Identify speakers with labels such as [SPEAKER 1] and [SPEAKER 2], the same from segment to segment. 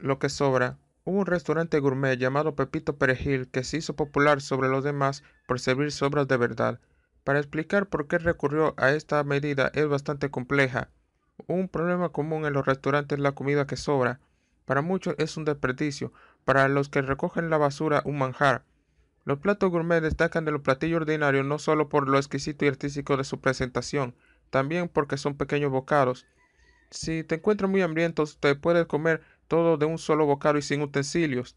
[SPEAKER 1] lo que sobra, hubo un restaurante gourmet llamado Pepito Perejil que se hizo popular sobre los demás por servir sobras de verdad. Para explicar por qué recurrió a esta medida es bastante compleja. Un problema común en los restaurantes es la comida que sobra. Para muchos es un desperdicio, para los que recogen la basura un manjar. Los platos gourmet destacan de los platillos ordinarios no solo por lo exquisito y artístico de su presentación, también porque son pequeños bocados. Si te encuentras muy hambriento, te puedes comer todo de un solo bocado y sin utensilios.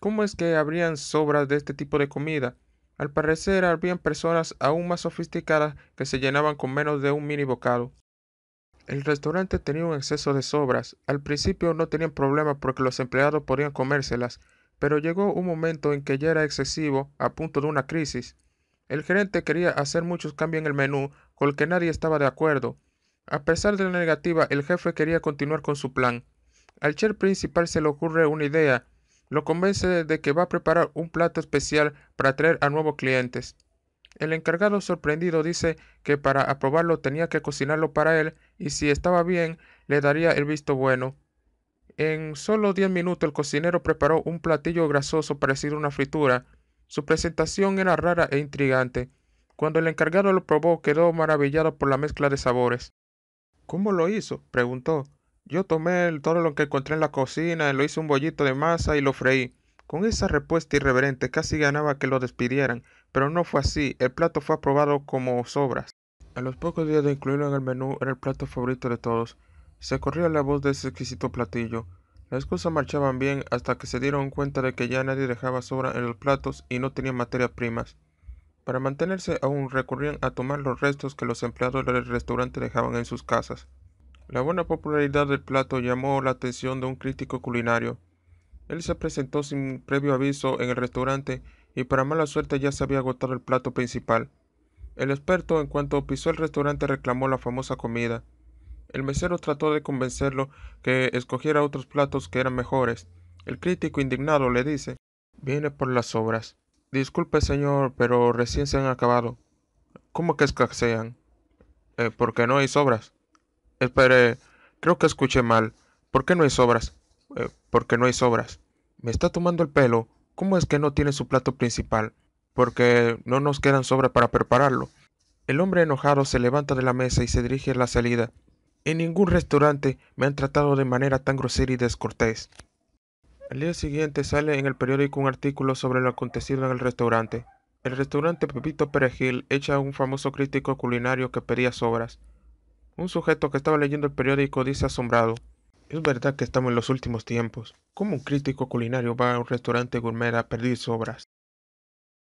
[SPEAKER 1] ¿Cómo es que habrían sobras de este tipo de comida? Al parecer habían personas aún más sofisticadas que se llenaban con menos de un mini bocado. El restaurante tenía un exceso de sobras. Al principio no tenían problema porque los empleados podían comérselas, pero llegó un momento en que ya era excesivo, a punto de una crisis. El gerente quería hacer muchos cambios en el menú, con el que nadie estaba de acuerdo. A pesar de la negativa, el jefe quería continuar con su plan. Al chef principal se le ocurre una idea. Lo convence de que va a preparar un plato especial para atraer a nuevos clientes. El encargado sorprendido dice que para aprobarlo tenía que cocinarlo para él y si estaba bien le daría el visto bueno. En solo 10 minutos el cocinero preparó un platillo grasoso parecido a una fritura. Su presentación era rara e intrigante. Cuando el encargado lo probó quedó maravillado por la mezcla de sabores. ¿Cómo lo hizo? preguntó. Yo tomé todo lo que encontré en la cocina, lo hice un bollito de masa y lo freí. Con esa respuesta irreverente casi ganaba que lo despidieran, pero no fue así, el plato fue aprobado como sobras. A los pocos días de incluirlo en el menú era el plato favorito de todos. Se corría la voz de ese exquisito platillo. Las cosas marchaban bien hasta que se dieron cuenta de que ya nadie dejaba sobra en los platos y no tenían materias primas. Para mantenerse aún recurrían a tomar los restos que los empleados del restaurante dejaban en sus casas. La buena popularidad del plato llamó la atención de un crítico culinario. Él se presentó sin previo aviso en el restaurante y para mala suerte ya se había agotado el plato principal. El experto, en cuanto pisó el restaurante, reclamó la famosa comida. El mesero trató de convencerlo que escogiera otros platos que eran mejores. El crítico indignado le dice Viene por las sobras. Disculpe, señor, pero recién se han acabado. ¿Cómo que escasean? Eh, porque no hay sobras. Espere, creo que escuché mal. ¿Por qué no hay sobras? Eh, ¿Por porque no hay sobras. Me está tomando el pelo. ¿Cómo es que no tiene su plato principal? Porque no nos quedan sobras para prepararlo. El hombre enojado se levanta de la mesa y se dirige a la salida. En ningún restaurante me han tratado de manera tan grosera y descortés. Al día siguiente sale en el periódico un artículo sobre lo acontecido en el restaurante. El restaurante Pepito Perejil echa a un famoso crítico culinario que pedía sobras. Un sujeto que estaba leyendo el periódico dice asombrado. Es verdad que estamos en los últimos tiempos. ¿Cómo un crítico culinario va a un restaurante gourmet a pedir sobras?